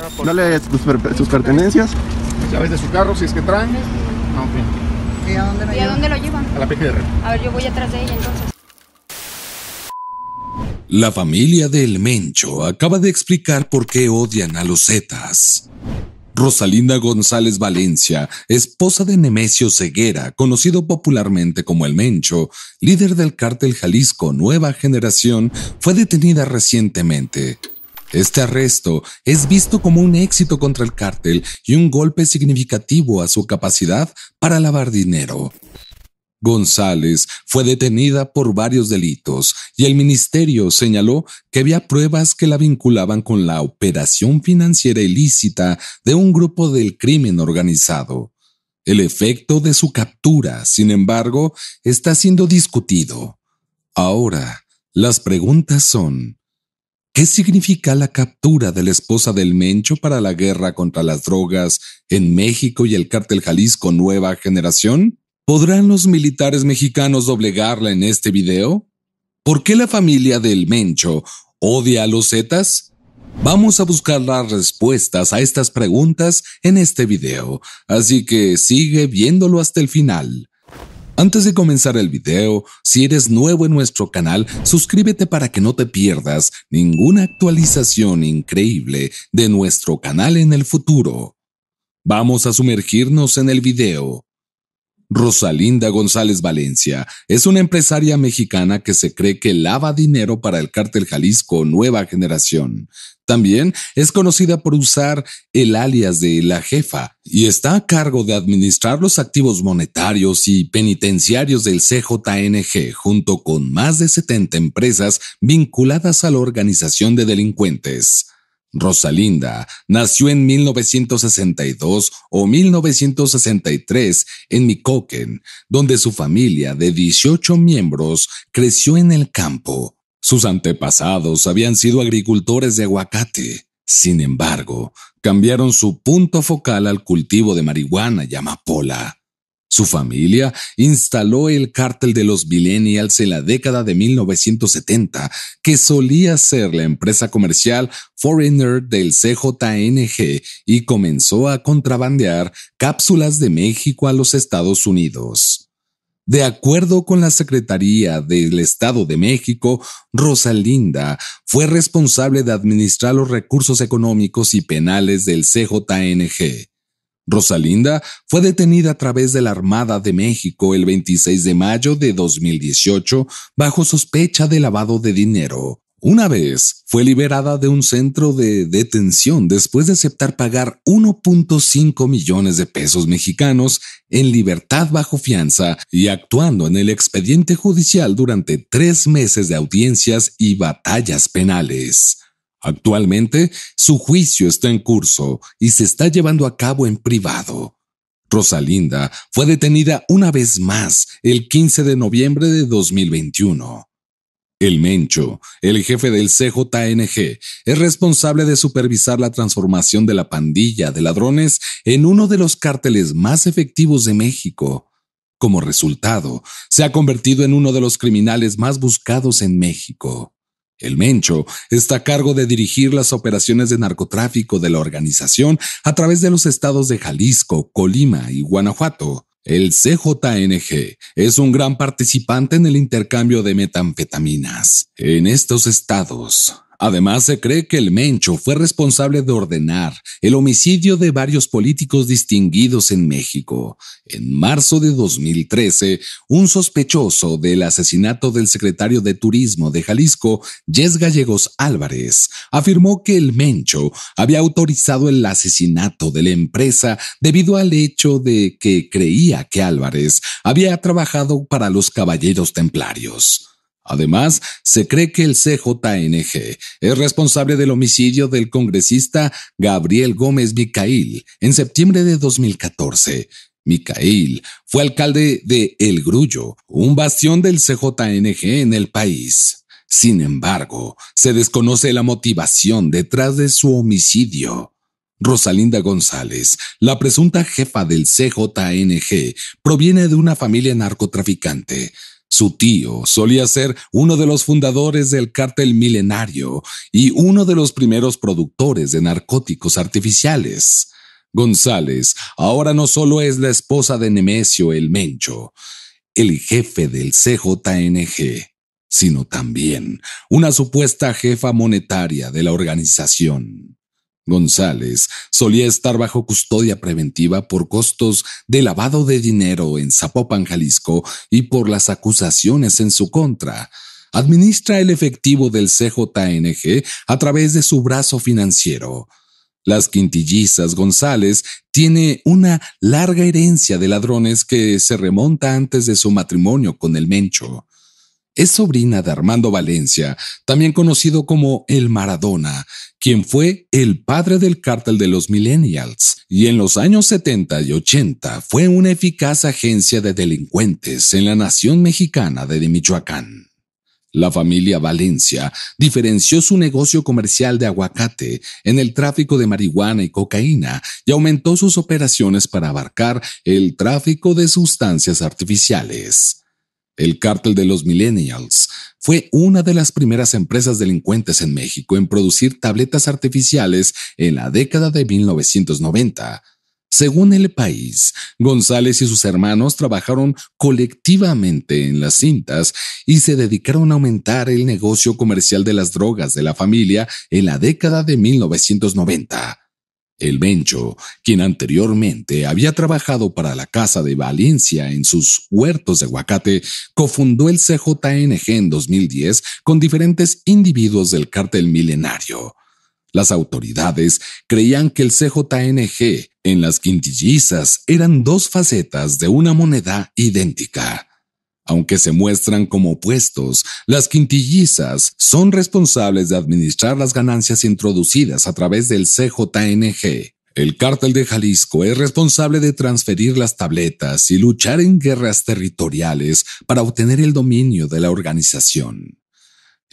Ah, Dale sus, sus pertenencias. de su carro, si es que traen. ¿Y a dónde lo llevan? A la PGR. A ver, yo voy atrás de ella entonces. La familia del Mencho acaba de explicar por qué odian a los Zetas. Rosalinda González Valencia, esposa de Nemesio Ceguera, conocido popularmente como El Mencho, líder del cártel Jalisco Nueva Generación, fue detenida recientemente. Este arresto es visto como un éxito contra el cártel y un golpe significativo a su capacidad para lavar dinero. González fue detenida por varios delitos y el ministerio señaló que había pruebas que la vinculaban con la operación financiera ilícita de un grupo del crimen organizado. El efecto de su captura, sin embargo, está siendo discutido. Ahora, las preguntas son, ¿Qué significa la captura de la esposa del Mencho para la guerra contra las drogas en México y el cártel Jalisco Nueva Generación? ¿Podrán los militares mexicanos doblegarla en este video? ¿Por qué la familia del Mencho odia a los Zetas? Vamos a buscar las respuestas a estas preguntas en este video, así que sigue viéndolo hasta el final. Antes de comenzar el video, si eres nuevo en nuestro canal, suscríbete para que no te pierdas ninguna actualización increíble de nuestro canal en el futuro. Vamos a sumergirnos en el video. Rosalinda González Valencia es una empresaria mexicana que se cree que lava dinero para el cártel Jalisco Nueva Generación, también es conocida por usar el alias de la jefa y está a cargo de administrar los activos monetarios y penitenciarios del CJNG junto con más de 70 empresas vinculadas a la organización de delincuentes. Rosalinda nació en 1962 o 1963 en Micoquen, donde su familia de 18 miembros creció en el campo sus antepasados habían sido agricultores de aguacate. Sin embargo, cambiaron su punto focal al cultivo de marihuana y amapola. Su familia instaló el cártel de los millennials en la década de 1970, que solía ser la empresa comercial Foreigner del CJNG y comenzó a contrabandear cápsulas de México a los Estados Unidos. De acuerdo con la Secretaría del Estado de México, Rosalinda fue responsable de administrar los recursos económicos y penales del CJNG. Rosalinda fue detenida a través de la Armada de México el 26 de mayo de 2018 bajo sospecha de lavado de dinero. Una vez fue liberada de un centro de detención después de aceptar pagar 1.5 millones de pesos mexicanos en libertad bajo fianza y actuando en el expediente judicial durante tres meses de audiencias y batallas penales. Actualmente, su juicio está en curso y se está llevando a cabo en privado. Rosalinda fue detenida una vez más el 15 de noviembre de 2021 el Mencho, el jefe del CJNG, es responsable de supervisar la transformación de la pandilla de ladrones en uno de los cárteles más efectivos de México. Como resultado, se ha convertido en uno de los criminales más buscados en México. El Mencho está a cargo de dirigir las operaciones de narcotráfico de la organización a través de los estados de Jalisco, Colima y Guanajuato. El CJNG es un gran participante en el intercambio de metanfetaminas en estos estados. Además, se cree que el Mencho fue responsable de ordenar el homicidio de varios políticos distinguidos en México. En marzo de 2013, un sospechoso del asesinato del secretario de Turismo de Jalisco, Jess Gallegos Álvarez, afirmó que el Mencho había autorizado el asesinato de la empresa debido al hecho de que creía que Álvarez había trabajado para los Caballeros Templarios. Además, se cree que el CJNG es responsable del homicidio del congresista Gabriel Gómez Micail en septiembre de 2014. Micail fue alcalde de El Grullo, un bastión del CJNG en el país. Sin embargo, se desconoce la motivación detrás de su homicidio. Rosalinda González, la presunta jefa del CJNG, proviene de una familia narcotraficante. Su tío solía ser uno de los fundadores del cártel milenario y uno de los primeros productores de narcóticos artificiales. González ahora no solo es la esposa de Nemesio el Mencho, el jefe del CJNG, sino también una supuesta jefa monetaria de la organización. González solía estar bajo custodia preventiva por costos de lavado de dinero en Zapopan, Jalisco, y por las acusaciones en su contra. Administra el efectivo del CJNG a través de su brazo financiero. Las Quintillizas González tiene una larga herencia de ladrones que se remonta antes de su matrimonio con el Mencho. Es sobrina de Armando Valencia, también conocido como el Maradona, quien fue el padre del cártel de los millennials y en los años 70 y 80 fue una eficaz agencia de delincuentes en la nación mexicana de Michoacán. La familia Valencia diferenció su negocio comercial de aguacate en el tráfico de marihuana y cocaína y aumentó sus operaciones para abarcar el tráfico de sustancias artificiales. El cártel de los millennials fue una de las primeras empresas delincuentes en México en producir tabletas artificiales en la década de 1990. Según el país, González y sus hermanos trabajaron colectivamente en las cintas y se dedicaron a aumentar el negocio comercial de las drogas de la familia en la década de 1990. El Bencho, quien anteriormente había trabajado para la Casa de Valencia en sus huertos de aguacate, cofundó el CJNG en 2010 con diferentes individuos del cártel milenario. Las autoridades creían que el CJNG en las quintillizas eran dos facetas de una moneda idéntica. Aunque se muestran como opuestos, las quintillizas son responsables de administrar las ganancias introducidas a través del CJNG. El cártel de Jalisco es responsable de transferir las tabletas y luchar en guerras territoriales para obtener el dominio de la organización.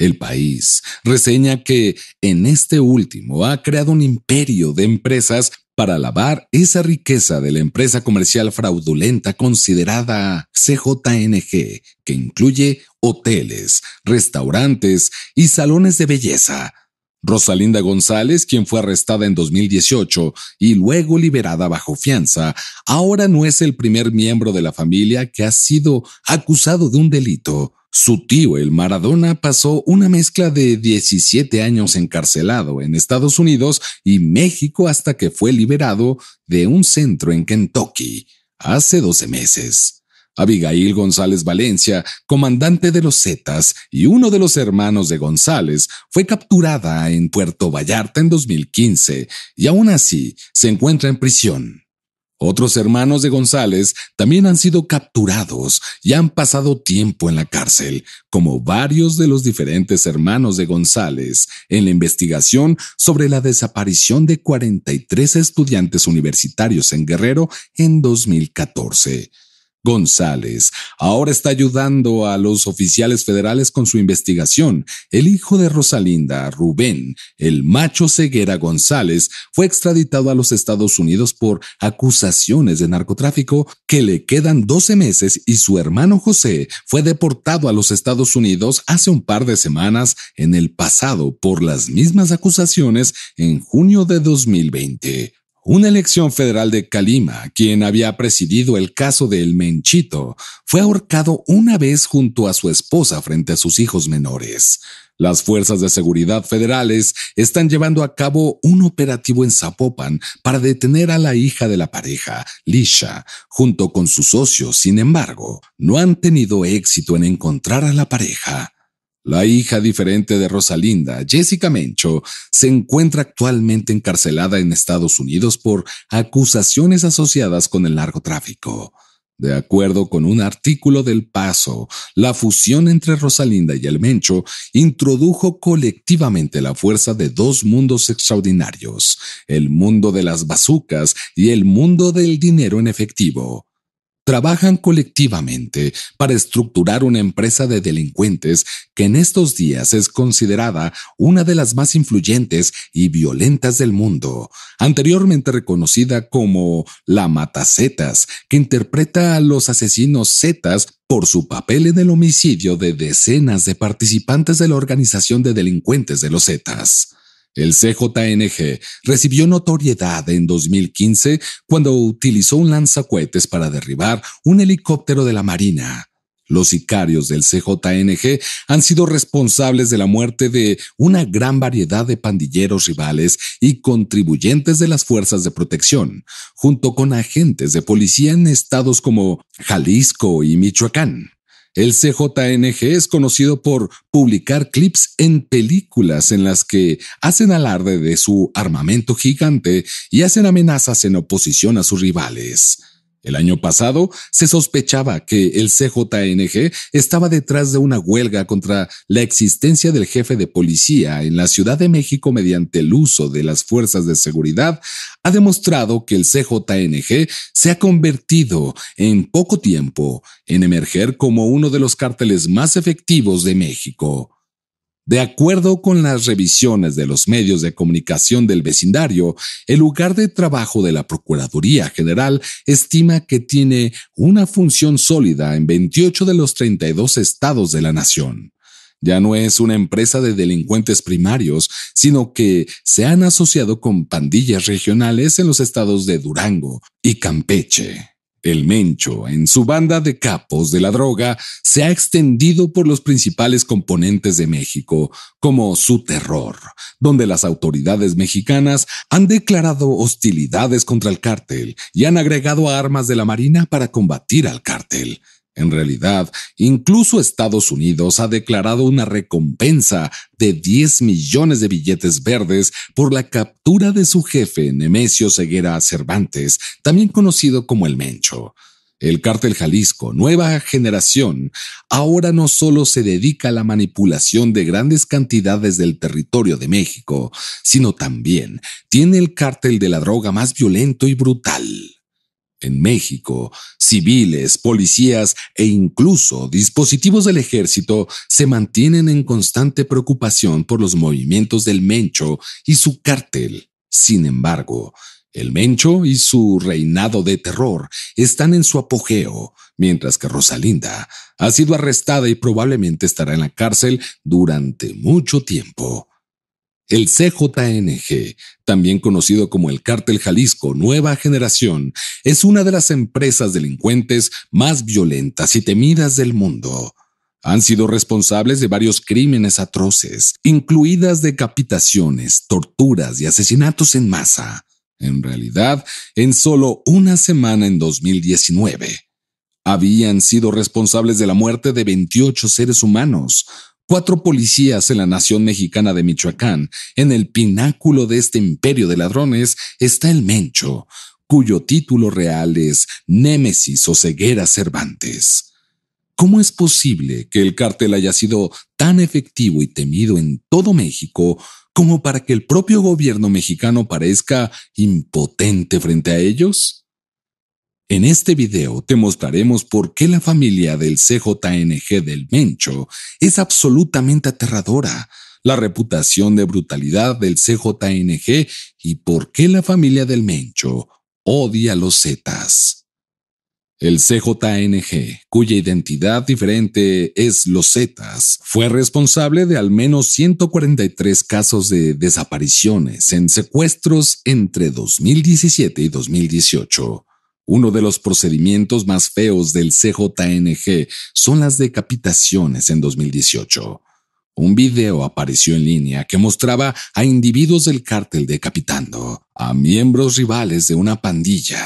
El País reseña que en este último ha creado un imperio de empresas para lavar esa riqueza de la empresa comercial fraudulenta considerada CJNG, que incluye hoteles, restaurantes y salones de belleza. Rosalinda González, quien fue arrestada en 2018 y luego liberada bajo fianza, ahora no es el primer miembro de la familia que ha sido acusado de un delito. Su tío, el Maradona, pasó una mezcla de 17 años encarcelado en Estados Unidos y México hasta que fue liberado de un centro en Kentucky hace 12 meses. Abigail González Valencia, comandante de los Zetas y uno de los hermanos de González, fue capturada en Puerto Vallarta en 2015 y aún así se encuentra en prisión. Otros hermanos de González también han sido capturados y han pasado tiempo en la cárcel, como varios de los diferentes hermanos de González, en la investigación sobre la desaparición de 43 estudiantes universitarios en Guerrero en 2014. González ahora está ayudando a los oficiales federales con su investigación. El hijo de Rosalinda, Rubén, el macho ceguera González, fue extraditado a los Estados Unidos por acusaciones de narcotráfico que le quedan 12 meses y su hermano José fue deportado a los Estados Unidos hace un par de semanas en el pasado por las mismas acusaciones en junio de 2020. Una elección federal de Calima, quien había presidido el caso del Menchito, fue ahorcado una vez junto a su esposa frente a sus hijos menores. Las fuerzas de seguridad federales están llevando a cabo un operativo en Zapopan para detener a la hija de la pareja, Lisha, junto con sus socios. Sin embargo, no han tenido éxito en encontrar a la pareja. La hija diferente de Rosalinda, Jessica Mencho, se encuentra actualmente encarcelada en Estados Unidos por acusaciones asociadas con el narcotráfico. De acuerdo con un artículo del Paso, la fusión entre Rosalinda y el Mencho introdujo colectivamente la fuerza de dos mundos extraordinarios, el mundo de las bazucas y el mundo del dinero en efectivo trabajan colectivamente para estructurar una empresa de delincuentes que en estos días es considerada una de las más influyentes y violentas del mundo, anteriormente reconocida como la Matacetas, que interpreta a los asesinos Zetas por su papel en el homicidio de decenas de participantes de la organización de delincuentes de los Zetas. El CJNG recibió notoriedad en 2015 cuando utilizó un lanzacohetes para derribar un helicóptero de la Marina. Los sicarios del CJNG han sido responsables de la muerte de una gran variedad de pandilleros rivales y contribuyentes de las fuerzas de protección, junto con agentes de policía en estados como Jalisco y Michoacán. El CJNG es conocido por publicar clips en películas en las que hacen alarde de su armamento gigante y hacen amenazas en oposición a sus rivales. El año pasado se sospechaba que el CJNG estaba detrás de una huelga contra la existencia del jefe de policía en la Ciudad de México mediante el uso de las fuerzas de seguridad, ha demostrado que el CJNG se ha convertido en poco tiempo en emerger como uno de los cárteles más efectivos de México. De acuerdo con las revisiones de los medios de comunicación del vecindario, el lugar de trabajo de la Procuraduría General estima que tiene una función sólida en 28 de los 32 estados de la nación. Ya no es una empresa de delincuentes primarios, sino que se han asociado con pandillas regionales en los estados de Durango y Campeche. El mencho, en su banda de capos de la droga, se ha extendido por los principales componentes de México, como su terror, donde las autoridades mexicanas han declarado hostilidades contra el cártel y han agregado armas de la Marina para combatir al cártel. En realidad, incluso Estados Unidos ha declarado una recompensa de 10 millones de billetes verdes por la captura de su jefe Nemesio Ceguera Cervantes, también conocido como el Mencho. El cártel Jalisco, nueva generación, ahora no solo se dedica a la manipulación de grandes cantidades del territorio de México, sino también tiene el cártel de la droga más violento y brutal en México, civiles, policías e incluso dispositivos del ejército se mantienen en constante preocupación por los movimientos del Mencho y su cártel. Sin embargo, el Mencho y su reinado de terror están en su apogeo, mientras que Rosalinda ha sido arrestada y probablemente estará en la cárcel durante mucho tiempo. El CJNG, también conocido como el Cártel Jalisco Nueva Generación, es una de las empresas delincuentes más violentas y temidas del mundo. Han sido responsables de varios crímenes atroces, incluidas decapitaciones, torturas y asesinatos en masa. En realidad, en solo una semana en 2019. Habían sido responsables de la muerte de 28 seres humanos, cuatro policías en la nación mexicana de Michoacán, en el pináculo de este imperio de ladrones, está el Mencho, cuyo título real es Némesis o Ceguera Cervantes. ¿Cómo es posible que el cártel haya sido tan efectivo y temido en todo México como para que el propio gobierno mexicano parezca impotente frente a ellos? En este video te mostraremos por qué la familia del CJNG del Mencho es absolutamente aterradora, la reputación de brutalidad del CJNG y por qué la familia del Mencho odia a los Zetas. El CJNG, cuya identidad diferente es los Zetas, fue responsable de al menos 143 casos de desapariciones en secuestros entre 2017 y 2018. Uno de los procedimientos más feos del CJNG son las decapitaciones en 2018. Un video apareció en línea que mostraba a individuos del cártel decapitando a miembros rivales de una pandilla.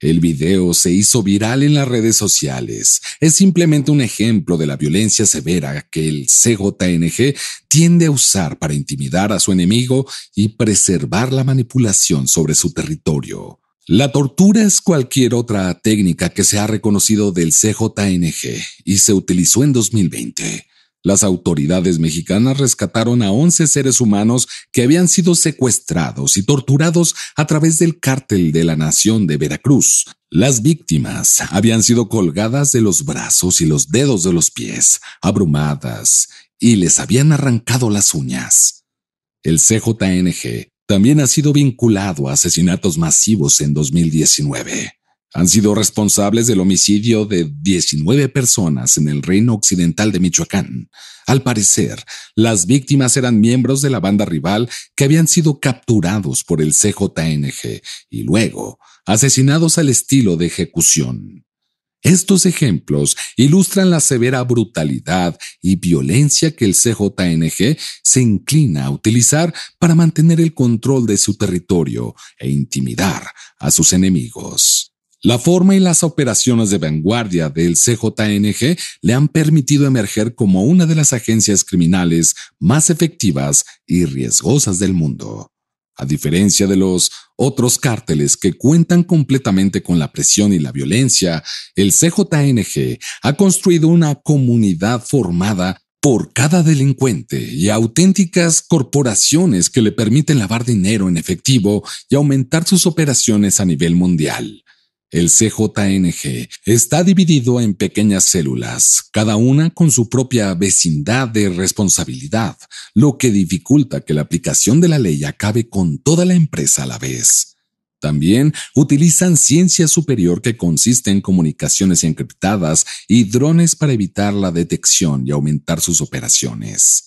El video se hizo viral en las redes sociales. Es simplemente un ejemplo de la violencia severa que el CJNG tiende a usar para intimidar a su enemigo y preservar la manipulación sobre su territorio. La tortura es cualquier otra técnica que se ha reconocido del CJNG y se utilizó en 2020. Las autoridades mexicanas rescataron a 11 seres humanos que habían sido secuestrados y torturados a través del cártel de la Nación de Veracruz. Las víctimas habían sido colgadas de los brazos y los dedos de los pies, abrumadas, y les habían arrancado las uñas. El CJNG también ha sido vinculado a asesinatos masivos en 2019. Han sido responsables del homicidio de 19 personas en el reino occidental de Michoacán. Al parecer, las víctimas eran miembros de la banda rival que habían sido capturados por el CJNG y luego asesinados al estilo de ejecución. Estos ejemplos ilustran la severa brutalidad y violencia que el CJNG se inclina a utilizar para mantener el control de su territorio e intimidar a sus enemigos. La forma y las operaciones de vanguardia del CJNG le han permitido emerger como una de las agencias criminales más efectivas y riesgosas del mundo. A diferencia de los otros cárteles que cuentan completamente con la presión y la violencia, el CJNG ha construido una comunidad formada por cada delincuente y auténticas corporaciones que le permiten lavar dinero en efectivo y aumentar sus operaciones a nivel mundial. El CJNG está dividido en pequeñas células, cada una con su propia vecindad de responsabilidad, lo que dificulta que la aplicación de la ley acabe con toda la empresa a la vez. También utilizan ciencia superior que consiste en comunicaciones encriptadas y drones para evitar la detección y aumentar sus operaciones.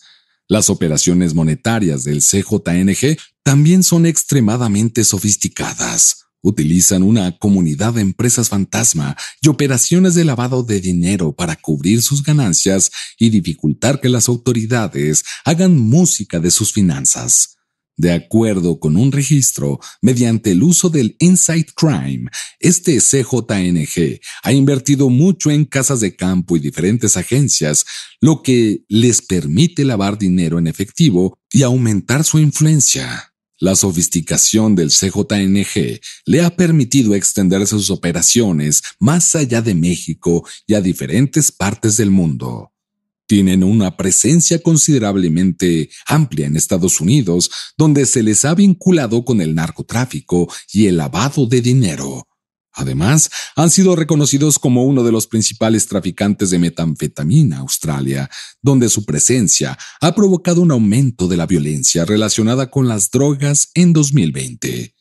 Las operaciones monetarias del CJNG también son extremadamente sofisticadas utilizan una comunidad de empresas fantasma y operaciones de lavado de dinero para cubrir sus ganancias y dificultar que las autoridades hagan música de sus finanzas. De acuerdo con un registro, mediante el uso del Inside Crime, este CJNG ha invertido mucho en casas de campo y diferentes agencias, lo que les permite lavar dinero en efectivo y aumentar su influencia. La sofisticación del CJNG le ha permitido extender sus operaciones más allá de México y a diferentes partes del mundo. Tienen una presencia considerablemente amplia en Estados Unidos, donde se les ha vinculado con el narcotráfico y el lavado de dinero Además, han sido reconocidos como uno de los principales traficantes de metanfetamina Australia, donde su presencia ha provocado un aumento de la violencia relacionada con las drogas en 2020.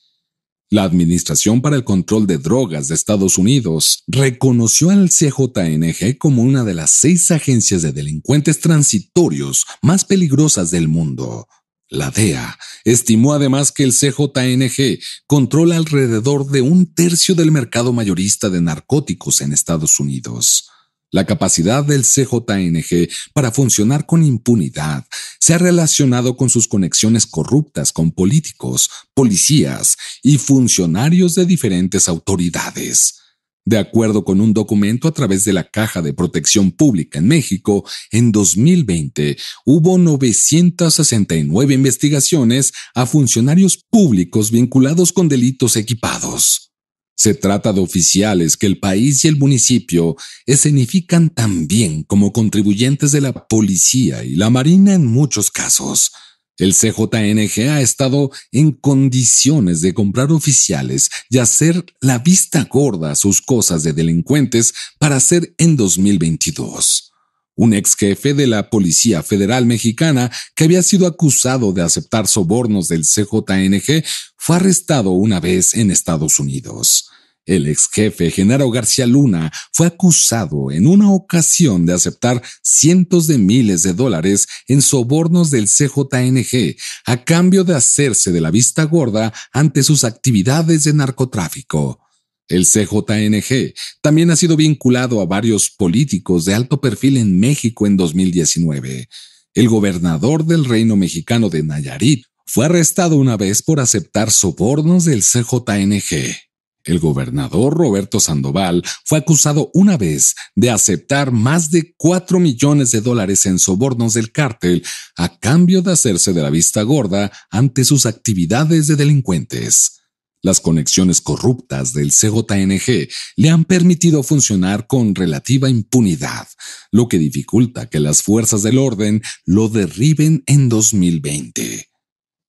La Administración para el Control de Drogas de Estados Unidos reconoció al CJNG como una de las seis agencias de delincuentes transitorios más peligrosas del mundo, la DEA estimó además que el CJNG controla alrededor de un tercio del mercado mayorista de narcóticos en Estados Unidos. La capacidad del CJNG para funcionar con impunidad se ha relacionado con sus conexiones corruptas con políticos, policías y funcionarios de diferentes autoridades. De acuerdo con un documento a través de la Caja de Protección Pública en México, en 2020 hubo 969 investigaciones a funcionarios públicos vinculados con delitos equipados. Se trata de oficiales que el país y el municipio escenifican también como contribuyentes de la policía y la marina en muchos casos. El CJNG ha estado en condiciones de comprar oficiales y hacer la vista gorda a sus cosas de delincuentes para hacer en 2022. Un ex jefe de la Policía Federal Mexicana que había sido acusado de aceptar sobornos del CJNG fue arrestado una vez en Estados Unidos. El ex jefe Genaro García Luna fue acusado en una ocasión de aceptar cientos de miles de dólares en sobornos del CJNG a cambio de hacerse de la vista gorda ante sus actividades de narcotráfico. El CJNG también ha sido vinculado a varios políticos de alto perfil en México en 2019. El gobernador del Reino Mexicano de Nayarit fue arrestado una vez por aceptar sobornos del CJNG. El gobernador Roberto Sandoval fue acusado una vez de aceptar más de 4 millones de dólares en sobornos del cártel a cambio de hacerse de la vista gorda ante sus actividades de delincuentes. Las conexiones corruptas del CJNG le han permitido funcionar con relativa impunidad, lo que dificulta que las fuerzas del orden lo derriben en 2020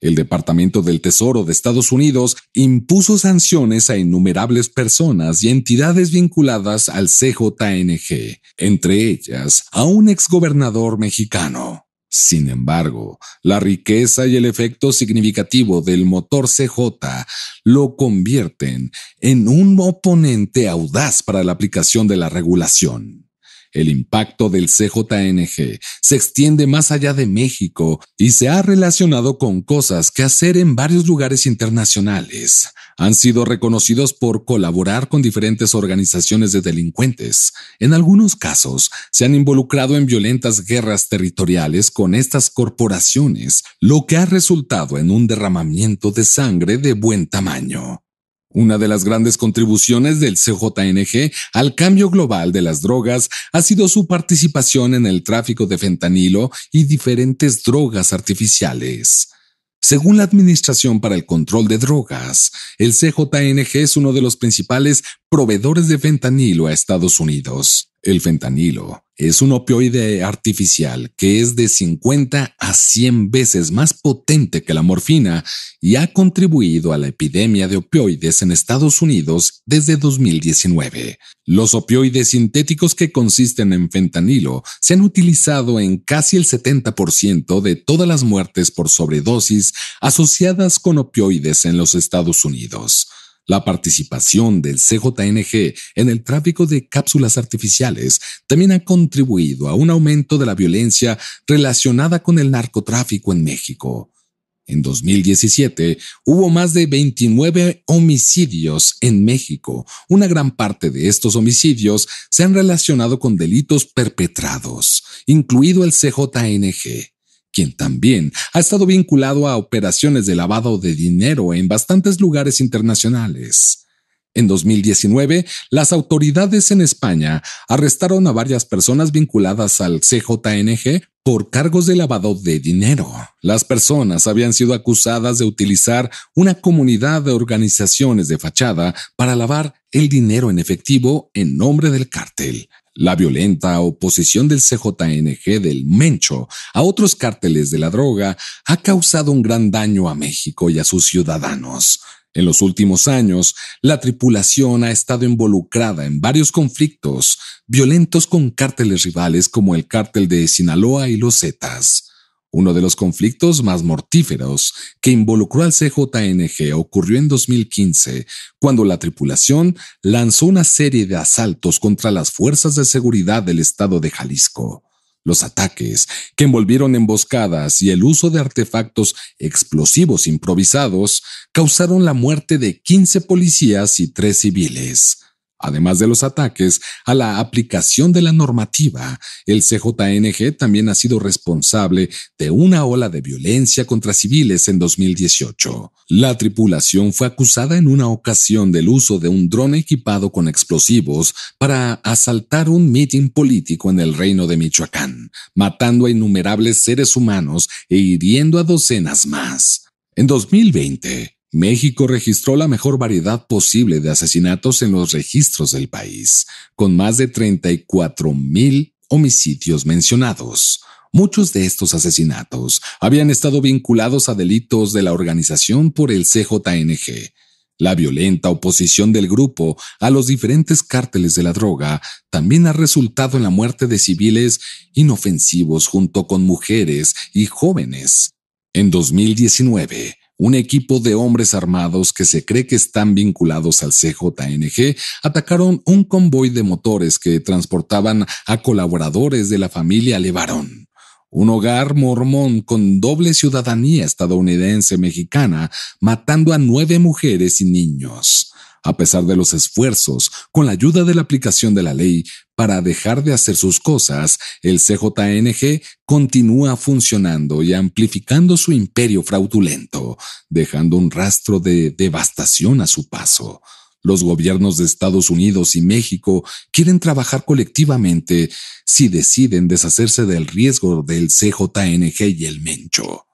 el Departamento del Tesoro de Estados Unidos impuso sanciones a innumerables personas y entidades vinculadas al CJNG, entre ellas a un exgobernador mexicano. Sin embargo, la riqueza y el efecto significativo del motor CJ lo convierten en un oponente audaz para la aplicación de la regulación. El impacto del CJNG se extiende más allá de México y se ha relacionado con cosas que hacer en varios lugares internacionales. Han sido reconocidos por colaborar con diferentes organizaciones de delincuentes. En algunos casos, se han involucrado en violentas guerras territoriales con estas corporaciones, lo que ha resultado en un derramamiento de sangre de buen tamaño. Una de las grandes contribuciones del CJNG al cambio global de las drogas ha sido su participación en el tráfico de fentanilo y diferentes drogas artificiales. Según la Administración para el Control de Drogas, el CJNG es uno de los principales proveedores de fentanilo a Estados Unidos. El fentanilo es un opioide artificial que es de 50 a 100 veces más potente que la morfina y ha contribuido a la epidemia de opioides en Estados Unidos desde 2019. Los opioides sintéticos que consisten en fentanilo se han utilizado en casi el 70% de todas las muertes por sobredosis asociadas con opioides en los Estados Unidos. La participación del CJNG en el tráfico de cápsulas artificiales también ha contribuido a un aumento de la violencia relacionada con el narcotráfico en México. En 2017 hubo más de 29 homicidios en México. Una gran parte de estos homicidios se han relacionado con delitos perpetrados, incluido el CJNG quien también ha estado vinculado a operaciones de lavado de dinero en bastantes lugares internacionales. En 2019, las autoridades en España arrestaron a varias personas vinculadas al CJNG por cargos de lavado de dinero. Las personas habían sido acusadas de utilizar una comunidad de organizaciones de fachada para lavar el dinero en efectivo en nombre del cártel. La violenta oposición del CJNG del Mencho a otros cárteles de la droga ha causado un gran daño a México y a sus ciudadanos. En los últimos años, la tripulación ha estado involucrada en varios conflictos violentos con cárteles rivales como el cártel de Sinaloa y los Zetas. Uno de los conflictos más mortíferos que involucró al CJNG ocurrió en 2015, cuando la tripulación lanzó una serie de asaltos contra las fuerzas de seguridad del estado de Jalisco. Los ataques, que envolvieron emboscadas y el uso de artefactos explosivos improvisados, causaron la muerte de 15 policías y 3 civiles. Además de los ataques a la aplicación de la normativa, el CJNG también ha sido responsable de una ola de violencia contra civiles en 2018. La tripulación fue acusada en una ocasión del uso de un dron equipado con explosivos para asaltar un mitin político en el reino de Michoacán, matando a innumerables seres humanos e hiriendo a docenas más. En 2020, México registró la mejor variedad posible de asesinatos en los registros del país, con más de 34 mil homicidios mencionados. Muchos de estos asesinatos habían estado vinculados a delitos de la organización por el CJNG. La violenta oposición del grupo a los diferentes cárteles de la droga también ha resultado en la muerte de civiles inofensivos junto con mujeres y jóvenes. En 2019, un equipo de hombres armados que se cree que están vinculados al CJNG atacaron un convoy de motores que transportaban a colaboradores de la familia Levarón un hogar mormón con doble ciudadanía estadounidense mexicana, matando a nueve mujeres y niños a pesar de los esfuerzos con la ayuda de la aplicación de la ley para dejar de hacer sus cosas, el CJNG continúa funcionando y amplificando su imperio fraudulento, dejando un rastro de devastación a su paso. Los gobiernos de Estados Unidos y México quieren trabajar colectivamente si deciden deshacerse del riesgo del CJNG y el Mencho.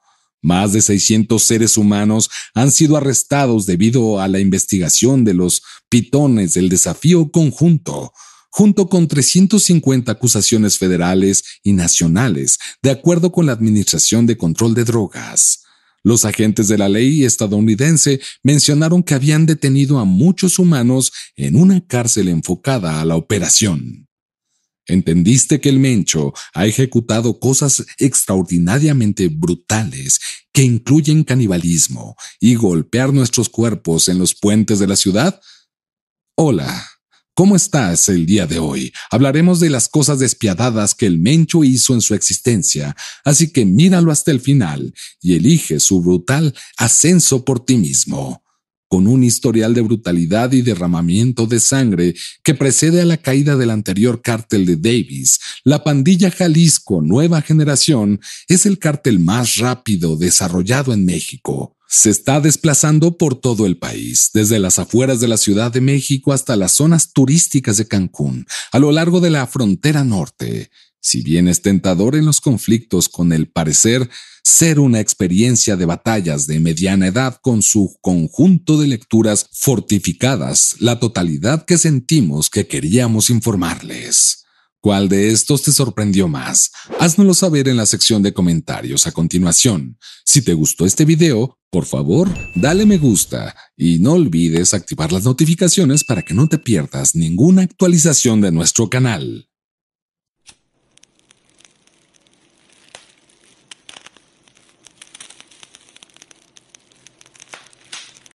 Más de 600 seres humanos han sido arrestados debido a la investigación de los pitones del desafío conjunto, junto con 350 acusaciones federales y nacionales, de acuerdo con la Administración de Control de Drogas. Los agentes de la ley estadounidense mencionaron que habían detenido a muchos humanos en una cárcel enfocada a la operación. Entendiste que el Mencho ha ejecutado cosas extraordinariamente brutales que incluyen canibalismo y golpear nuestros cuerpos en los puentes de la ciudad? Hola, ¿cómo estás el día de hoy? Hablaremos de las cosas despiadadas que el Mencho hizo en su existencia, así que míralo hasta el final y elige su brutal ascenso por ti mismo con un historial de brutalidad y derramamiento de sangre que precede a la caída del anterior cártel de Davis, la pandilla Jalisco Nueva Generación es el cártel más rápido desarrollado en México. Se está desplazando por todo el país, desde las afueras de la Ciudad de México hasta las zonas turísticas de Cancún, a lo largo de la frontera norte. Si bien es tentador en los conflictos con el parecer ser una experiencia de batallas de mediana edad con su conjunto de lecturas fortificadas, la totalidad que sentimos que queríamos informarles. ¿Cuál de estos te sorprendió más? Háznoslo saber en la sección de comentarios a continuación. Si te gustó este video, por favor, dale me gusta y no olvides activar las notificaciones para que no te pierdas ninguna actualización de nuestro canal.